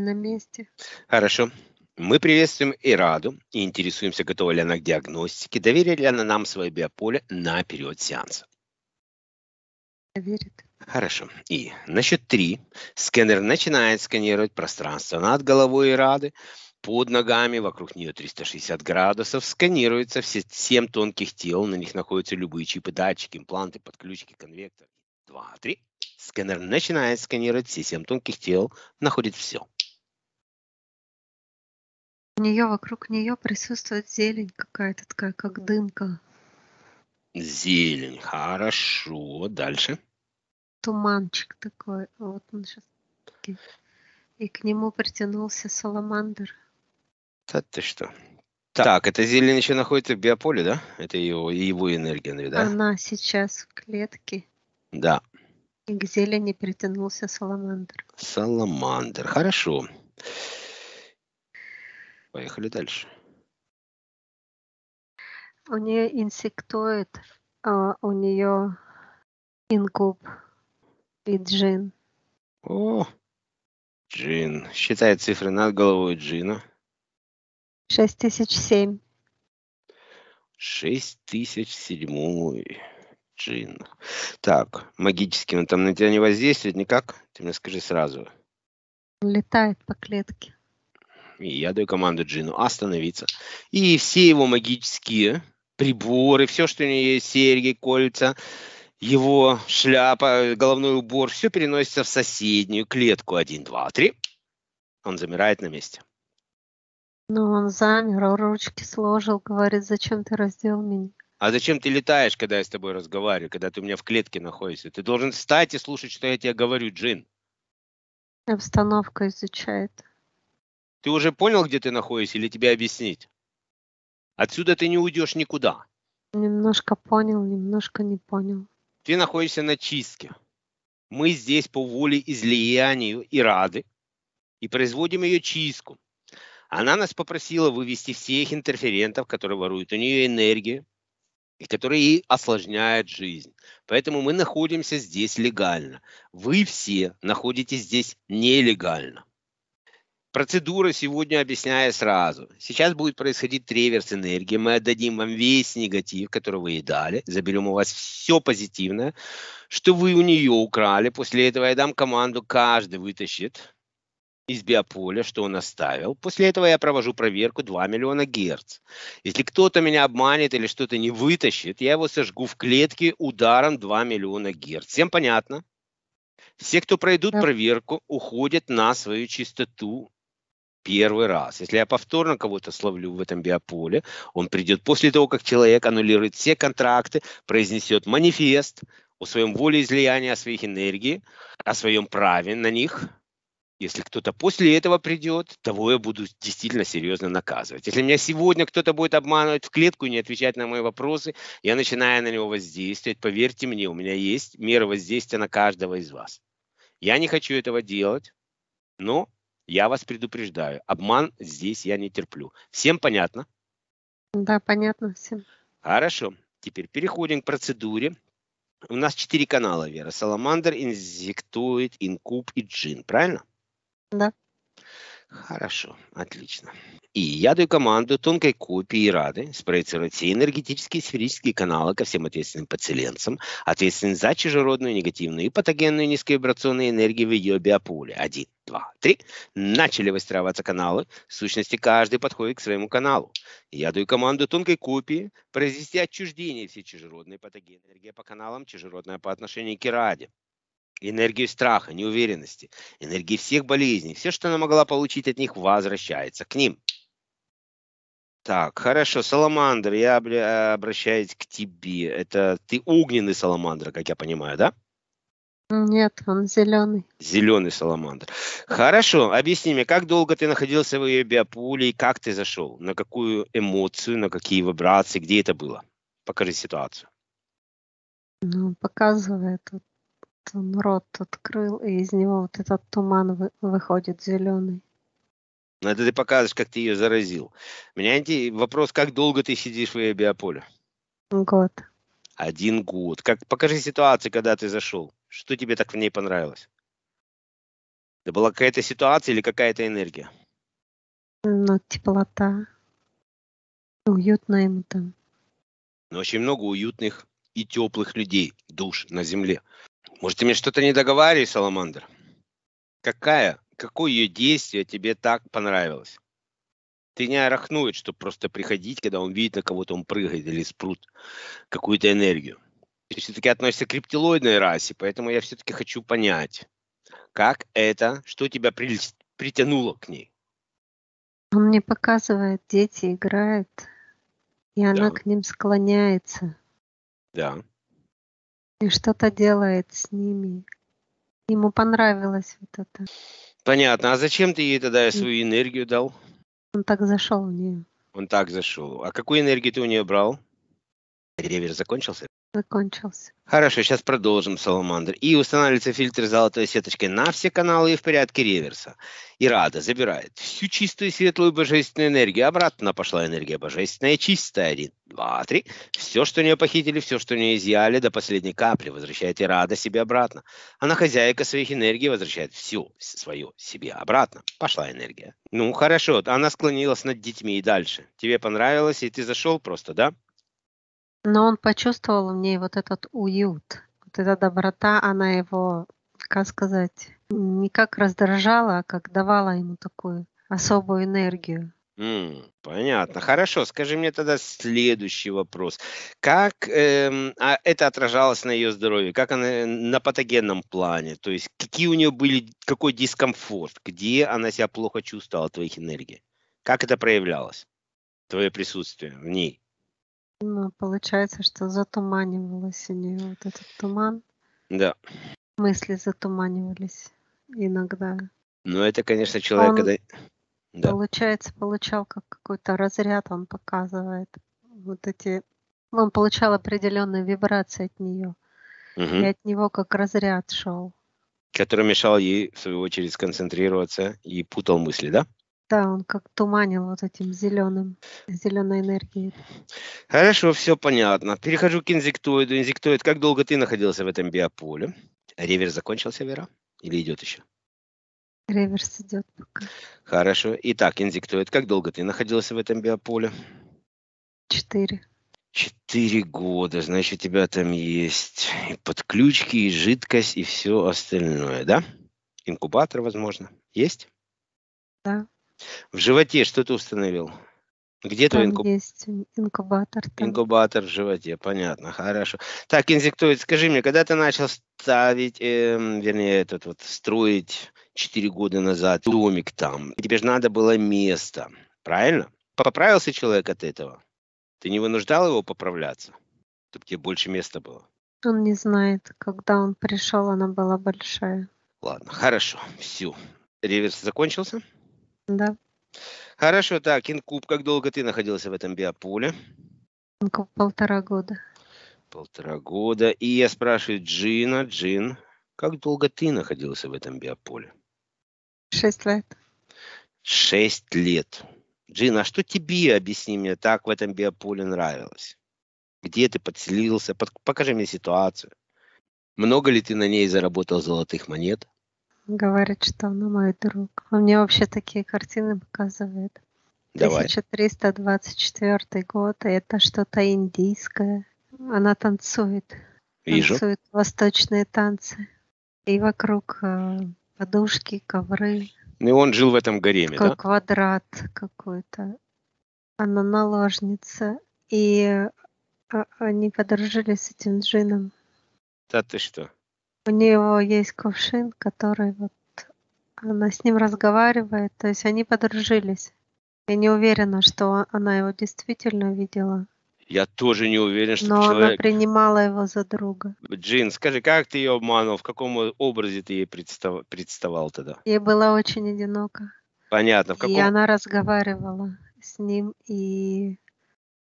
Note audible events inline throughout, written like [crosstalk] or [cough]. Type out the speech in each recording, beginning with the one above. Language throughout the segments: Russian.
на месте. Хорошо. Мы приветствуем Ираду и интересуемся, готова ли она к диагностике, доверит ли она нам свое биополе на период сеанса. Доверит. Хорошо. И на счет три сканер начинает сканировать пространство над головой Ирады, под ногами, вокруг нее 360 градусов, сканируется все семь тонких тел, на них находятся любые чипы, датчики, импланты, подключки, конвекторы. Два, три. Сканер начинает сканировать все семь тонких тел, находит все нее, вокруг нее присутствует зелень какая-то такая, как дымка. Зелень, хорошо. Дальше. Туманчик такой. Вот он сейчас. И к нему притянулся саламандр. Да ты что? Так, так эта зелень еще находится в биополе, да? Это его, его энергия, да? Она сейчас в клетке. Да. И к зелени притянулся саламандр. Саламандр, хорошо. Поехали дальше. У нее инсектоид, а у нее инкуб и джин. О, джин. Считай цифры над головой джина. Шесть тысяч семь. Шесть тысяч седьмой джин. Так, магически он там на тебя не воздействует никак? Ты мне скажи сразу. летает по клетке и я даю команду Джину остановиться. И все его магические приборы, все, что у него есть, серьги, кольца, его шляпа, головной убор, все переносится в соседнюю клетку. Один, два, три. Он замирает на месте. Ну, он замер, ручки сложил, говорит, зачем ты раздел меня? А зачем ты летаешь, когда я с тобой разговариваю, когда ты у меня в клетке находишься? Ты должен встать и слушать, что я тебе говорю, Джин. Обстановка изучает. Ты уже понял, где ты находишься, или тебе объяснить? Отсюда ты не уйдешь никуда. Немножко понял, немножко не понял. Ты находишься на чистке. Мы здесь по воле излиянию и рады и производим ее чистку. Она нас попросила вывести всех интерферентов, которые воруют у нее энергию и которые ей осложняют жизнь. Поэтому мы находимся здесь легально. Вы все находитесь здесь нелегально. Процедура сегодня объясняю сразу. Сейчас будет происходить треверс энергии. Мы отдадим вам весь негатив, который вы ей дали. Заберем у вас все позитивное, что вы у нее украли. После этого я дам команду, каждый вытащит из биополя, что он оставил. После этого я провожу проверку 2 миллиона герц. Если кто-то меня обманет или что-то не вытащит, я его сожгу в клетке ударом 2 миллиона герц. Всем понятно? Все, кто пройдут проверку, уходят на свою чистоту первый раз. Если я повторно кого-то словлю в этом биополе, он придет после того, как человек аннулирует все контракты, произнесет манифест о своем волеизлиянии, о своих энергии, о своем праве на них. Если кто-то после этого придет, того я буду действительно серьезно наказывать. Если меня сегодня кто-то будет обманывать в клетку и не отвечать на мои вопросы, я начинаю на него воздействовать. Поверьте мне, у меня есть меры воздействия на каждого из вас. Я не хочу этого делать, но я вас предупреждаю, обман здесь я не терплю. Всем понятно? Да, понятно всем. Хорошо. Теперь переходим к процедуре. У нас четыре канала, Вера. Саламандр, инзектоид, инкуб и джин. Правильно? Да. Хорошо, отлично. И я даю команду тонкой копии и рады спроецировать все энергетические и сферические каналы ко всем ответственным подселенцам, ответственным за чужеродную, негативную и патогенную низковибрационную энергию в ее биополе. Один, два, три. Начали выстраиваться каналы. В сущности, каждый подходит к своему каналу. Я даю команду тонкой копии произвести отчуждение всей чужеродной патогенной энергии по каналам, чужеродная по отношению к раде энергию страха, неуверенности, энергии всех болезней. Все, что она могла получить от них, возвращается к ним. Так, хорошо, Саламандр, я э, обращаюсь к тебе. Это ты огненный Саламандр, как я понимаю, да? Нет, он зеленый. Зеленый Саламандр. Хорошо, объясни мне, как долго ты находился в ее биополе и как ты зашел? На какую эмоцию, на какие вибрации, где это было? Покажи ситуацию. Ну, показывает вот он рот открыл, и из него вот этот туман вы, выходит зеленый. Ну, это ты показываешь, как ты ее заразил. У меня вопрос, как долго ты сидишь в ее биополе? Год. Один год. Как, покажи ситуацию, когда ты зашел. Что тебе так в ней понравилось? Это была какая-то ситуация или какая-то энергия? Ну, теплота. Уютно ему там. Но ну, очень много уютных и теплых людей, душ на земле. Может, ты мне что-то не договариваешь, Саламандр? Какая? Какое ее действие тебе так понравилось? Ты не арахнует, чтобы просто приходить, когда он видит на кого-то, он прыгает или спрут какую-то энергию. Ты все-таки относишься к рептилоидной расе, поэтому я все-таки хочу понять, как это, что тебя при, притянуло к ней? Он мне показывает, дети играют, и она к ним склоняется. Да и что-то делает с ними. Ему понравилось вот это. Понятно. А зачем ты ей тогда свою энергию дал? Он так зашел в нее. Он так зашел. А какую энергию ты у нее брал? Ревер закончился? закончился. Хорошо, сейчас продолжим, Саламандр. И устанавливается фильтр золотой сеточкой на все каналы и в порядке реверса. И Рада забирает всю чистую, светлую, божественную энергию. Обратно пошла энергия божественная, чистая. Один, два, три. Все, что у нее похитили, все, что у нее изъяли до последней капли, возвращает и Рада себе обратно. Она хозяйка своих энергий, возвращает всю свою себе обратно. Пошла энергия. Ну, хорошо, она склонилась над детьми и дальше. Тебе понравилось, и ты зашел просто, да? Но он почувствовал в ней вот этот уют, вот эта доброта, она его, как сказать, не как раздражала, а как давала ему такую особую энергию. М, понятно. Хорошо. Скажи мне тогда следующий вопрос. Как эм, а это отражалось на ее здоровье? Как она э, на патогенном плане? То есть какие у нее были, какой дискомфорт? Где она себя плохо чувствовала от твоих энергий? Как это проявлялось? Твое присутствие в ней? Ну, получается, что затуманивалось у нее вот этот туман. Да. Мысли затуманивались иногда. Ну, это, конечно, человек, он, когда... Да. Получается, получал как какой-то разряд, он показывает вот эти... Он получал определенные вибрации от нее. Угу. И от него как разряд шел. Который мешал ей, в свою очередь, сконцентрироваться и путал мысли, да? Да, он как туманил вот этим зеленым, зеленой энергией. Хорошо, все понятно. Перехожу к инзектоиду. Инзектоид, как долго ты находился в этом биополе? Реверс закончился, Вера? Или идет еще? Реверс идет пока. Хорошо. Итак, инзектоид, как долго ты находился в этом биополе? Четыре. Четыре года, значит, у тебя там есть и подключки, и жидкость, и все остальное, да? Инкубатор, возможно, есть? Да. В животе что ты установил? Где там твой инкубатор? есть инкубатор. Там. Инкубатор в животе, понятно, хорошо. Так, инсектоид, скажи мне, когда ты начал ставить, э, вернее, этот вот строить 4 года назад домик там, тебе же надо было место, правильно? Поправился человек от этого? Ты не вынуждал его поправляться, чтобы тебе больше места было? Он не знает, когда он пришел, она была большая. Ладно, хорошо, все. Реверс закончился? Да. Хорошо, так, Кинкуб, как долго ты находился в этом биополе? Полтора года. Полтора года. И я спрашиваю Джина, Джин, как долго ты находился в этом биополе? Шесть лет. Шесть лет. Джин, а что тебе, объясни мне, так в этом биополе нравилось? Где ты подселился? Под... Покажи мне ситуацию. Много ли ты на ней заработал золотых монет? говорит, что она мой друг. Он мне вообще такие картины показывает. Давай. 1324 год, это что-то индийское. Она танцует. Вижу. Танцует восточные танцы. И вокруг э, подушки, ковры. Ну, он жил в этом гареме, Такой да? квадрат какой-то. Она наложница. И э, они подружились с этим джином. Да ты что? у него есть кувшин, который вот она с ним разговаривает, то есть они подружились. Я не уверена, что она его действительно видела. Я тоже не уверен, что Но человек... она принимала его за друга. Джин, скажи, как ты ее обманул? В каком образе ты ей представ... представал тогда? Ей было очень одиноко. Понятно. В каком... И она разговаривала с ним и...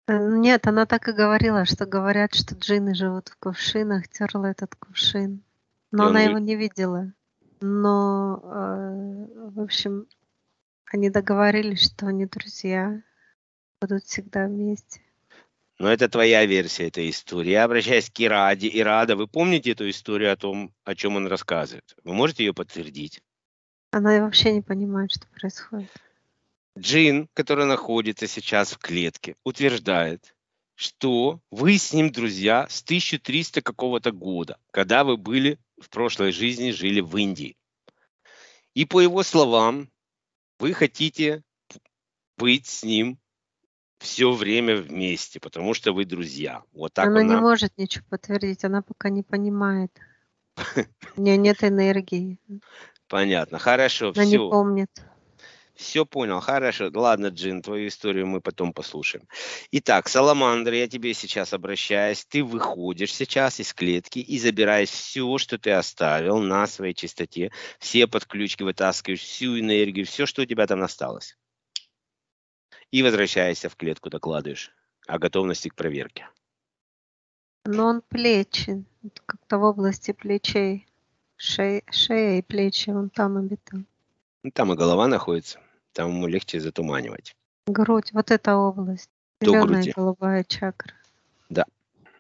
Э, нет, она так и говорила, что говорят, что джинны живут в кувшинах, терла этот кувшин. Но она его не видела. Но, э, в общем, они договорились, что они друзья, будут всегда вместе. Но это твоя версия этой истории. Я обращаюсь к Ираде. Ирада, вы помните эту историю о том, о чем он рассказывает? Вы можете ее подтвердить? Она вообще не понимает, что происходит. Джин, который находится сейчас в клетке, утверждает, что вы с ним друзья с 1300 какого-то года, когда вы были в прошлой жизни жили в Индии. И по его словам, вы хотите быть с ним все время вместе, потому что вы друзья. Вот так она, она... не может ничего подтвердить, она пока не понимает. [laughs] У нее нет энергии. Понятно, хорошо, она все. не помнит. Все понял, хорошо. Ладно, Джин, твою историю мы потом послушаем. Итак, Саламандр, я тебе сейчас обращаюсь. Ты выходишь сейчас из клетки и забираешь все, что ты оставил на своей чистоте. Все подключки вытаскиваешь, всю энергию, все, что у тебя там осталось. И возвращаешься в клетку, докладываешь о готовности к проверке. Но он плечи, как-то в области плечей, шея, шея и плечи, он там обитал. Там и голова находится там ему легче затуманивать. Грудь, вот эта область. Зеленая груди. голубая чакра. Да,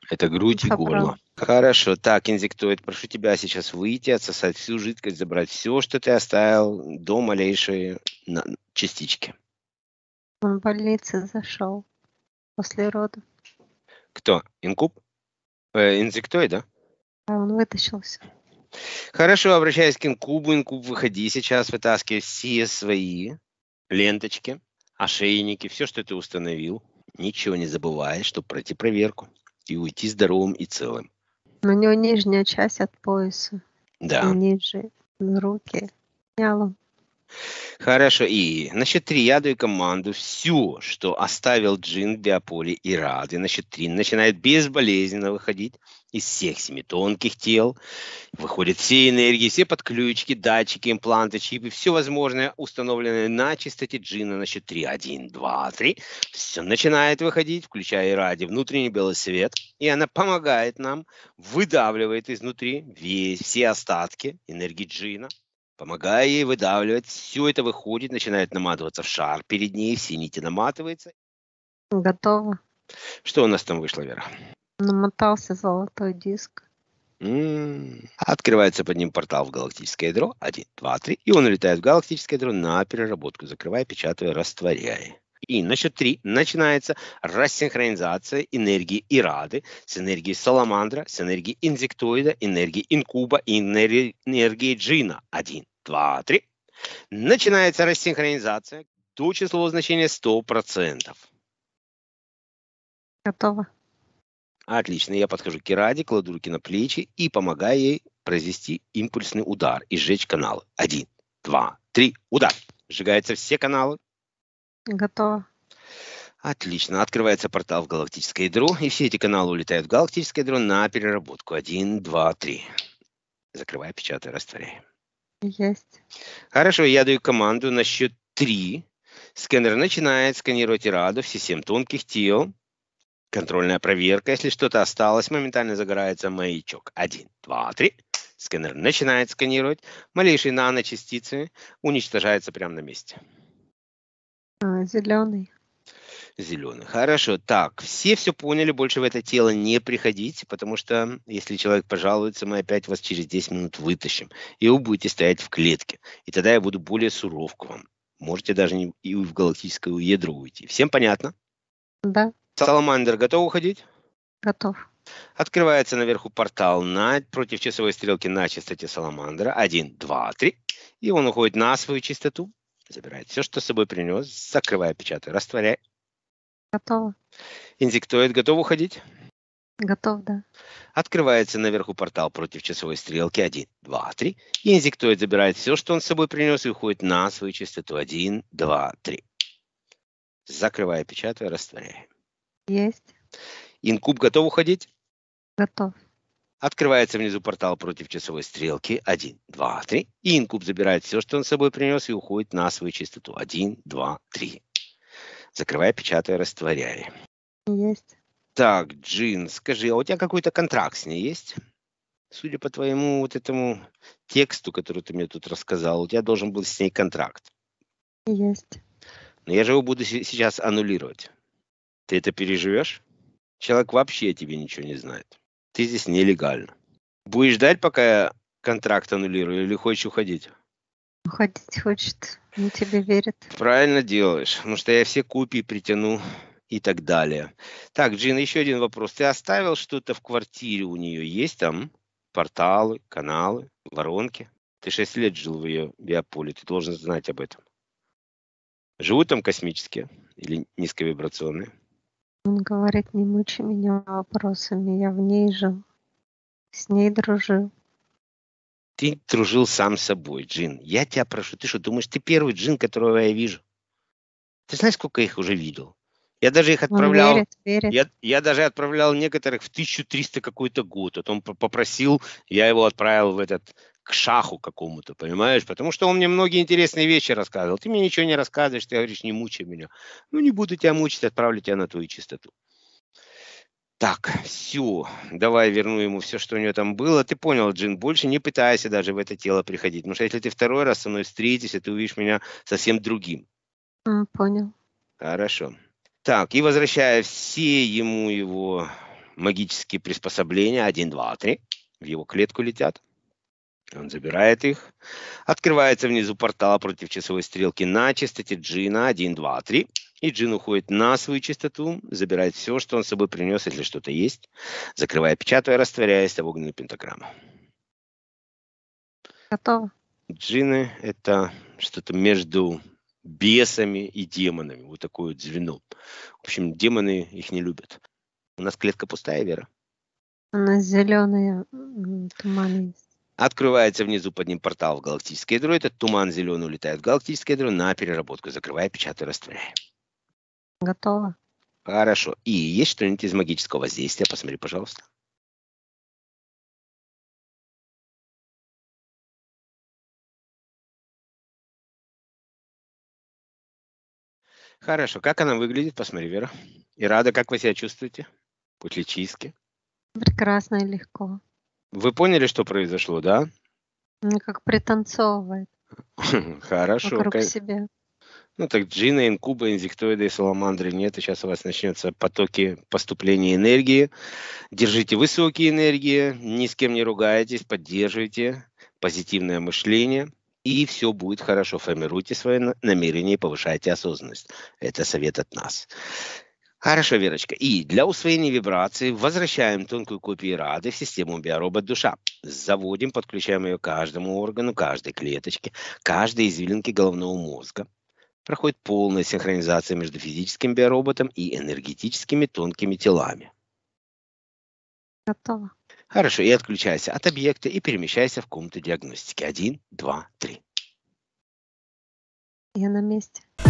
это грудь Собрал. и горло. Хорошо, так, инзектоид, прошу тебя сейчас выйти, отсосать всю жидкость, забрать все, что ты оставил, до малейшей частички. Он в больнице зашел после рода. Кто? Инкуб? Э, инзектоид, да? А он вытащился. Хорошо, обращаюсь к инкубу. Инкуб, выходи сейчас, вытаскивай все свои ленточки, ошейники, все, что ты установил, ничего не забывая, чтобы пройти проверку и уйти здоровым и целым. У него нижняя часть от пояса. Да. И ниже руки. Ялом. Хорошо, и на три я даю команду все, что оставил джин для поля и рады. На три начинает безболезненно выходить из всех семи тонких тел. Выходят все энергии, все подключки, датчики, импланты, чипы, все возможное, установленное на частоте джина на счет 3, 1, 2, 3. Все начинает выходить, включая и ради внутренний белый свет, и она помогает нам, выдавливает изнутри весь, все остатки энергии джина, помогая ей выдавливать. Все это выходит, начинает наматываться в шар перед ней, все нити наматываются. Готово. Что у нас там вышло, Вера? Намотался золотой диск. М-м. Открывается под ним портал в галактическое ядро. Один, два, три. И он улетает в галактическое ядро на переработку, закрывая, печатая, растворяя. И на счет 3 начинается рассинхронизация энергии Ирады с энергией Саламандра, с энергией инзектоида, энергии Инкуба и энергии Джина. Один, два, три. Начинается рассинхронизация до числового значения 100%. Готово. Отлично, я подхожу к Кираде, кладу руки на плечи и помогаю ей произвести импульсный удар и сжечь каналы. Один, два, три, удар. Сжигаются все каналы. Готово. Отлично. Открывается портал в галактическое ядро, и все эти каналы улетают в галактическое ядро на переработку. Один, два, три. Закрывай, печатай, растворяй. Есть. Хорошо, я даю команду на счет три. Сканер начинает сканировать раду, все семь тонких тел. Контрольная проверка. Если что-то осталось, моментально загорается маячок. Один, два, три. Сканер начинает сканировать. Малейшие наночастицы уничтожаются прямо на месте. А, зеленый. Зеленый. Хорошо. Так, все все поняли, больше в это тело не приходите, потому что если человек пожалуется, мы опять вас через 10 минут вытащим, и вы будете стоять в клетке. И тогда я буду более суров к вам. Можете даже не и в галактическое ядро уйти. Всем понятно? Да. Саламандер готов уходить? Готов. Открывается наверху портал на, против часовой стрелки на частоте Саламандра. Один, два, три. И он уходит на свою чистоту, Забирает все, что с собой принес. Закрывая, печатая, растворяя. Готово. Инзектоид готов уходить? Готов, да. Открывается наверху портал против часовой стрелки. Один, два, три. И инзектоид забирает все, что он с собой принес, и уходит на свою чистоту. Один, два, три. Закрывая, печатая, растворяя. Есть. Инкуб готов уходить? Готов. Открывается внизу портал против часовой стрелки. Один, два, три. И инкуб забирает все, что он с собой принес, и уходит на свою чистоту. Один, два, три. Закрывай, печатай, растворяй. Есть. Так, Джин, скажи, а у тебя какой-то контракт с ней есть? Судя по твоему вот этому тексту, который ты мне тут рассказал, у тебя должен был с ней контракт. Есть. Но я же его буду сейчас аннулировать. Ты это переживешь? Человек вообще о тебе ничего не знает. Ты здесь нелегально. Будешь ждать, пока я контракт аннулирую, или хочешь уходить? Уходить хочет, не тебе верит. Правильно делаешь, потому что я все купи притяну и так далее. Так, Джин, еще один вопрос. Ты оставил что-то в квартире у нее? Есть там порталы, каналы, воронки? Ты шесть лет жил в ее биополе, ты должен знать об этом. Живут там космические или низковибрационные? Он говорит, не мучи меня вопросами, я в ней жил, с ней дружил. Ты дружил сам с собой, Джин. Я тебя прошу, ты что, думаешь, ты первый Джин, которого я вижу? Ты знаешь, сколько их уже видел? Я даже их отправлял. Он верит, верит. Я, я даже отправлял некоторых в 1300 какой-то год. Вот он попросил, я его отправил в этот к шаху какому-то, понимаешь? Потому что он мне многие интересные вещи рассказывал. Ты мне ничего не рассказываешь, ты говоришь, не мучай меня. Ну, не буду тебя мучить, отправлю тебя на твою чистоту. Так, все, давай верну ему все, что у него там было. Ты понял, Джин, больше не пытайся даже в это тело приходить. Потому что если ты второй раз со мной встретишься, ты увидишь меня совсем другим. Mm, понял. Хорошо. Так, и возвращая все ему его магические приспособления, один, два, три, в его клетку летят. Он забирает их. Открывается внизу портала против часовой стрелки на частоте джина 1, 2, 3. И джин уходит на свою частоту, забирает все, что он с собой принес, если что-то есть, закрывая, печатая, растворяясь в огненную пентаграмму. Готово. Джины – это что-то между бесами и демонами. Вот такое вот звено. В общем, демоны их не любят. У нас клетка пустая, Вера? У нас зеленые туманы есть. Открывается внизу под ним портал в галактический ядро. Этот туман зеленый улетает в галактическое ядро на переработку. Закрывая, печатаю, растворяю. Готово. Хорошо. И есть что-нибудь из магического воздействия? Посмотри, пожалуйста. Хорошо. Как она выглядит? Посмотри, Вера. И рада, как вы себя чувствуете? После чистки. Прекрасно и легко. Вы поняли, что произошло, да? Ну, как пританцовывает. [laughs] Хорошо. Вокруг как... себя. Ну так джина, инкуба, инзектоида и саламандры нет, и сейчас у вас начнется потоки поступления энергии. Держите высокие энергии, ни с кем не ругайтесь. поддерживайте позитивное мышление, и все будет хорошо. Формируйте свои намерения и повышайте осознанность. Это совет от нас. Хорошо, Верочка. И для усвоения вибрации возвращаем тонкую копию рады в систему биоробот душа. Заводим, подключаем ее к каждому органу, каждой клеточке, каждой извилинке головного мозга. Проходит полная синхронизация между физическим биороботом и энергетическими тонкими телами. Готово. Хорошо, и отключайся от объекта и перемещайся в комнату диагностики. Один, два, три. Я на месте.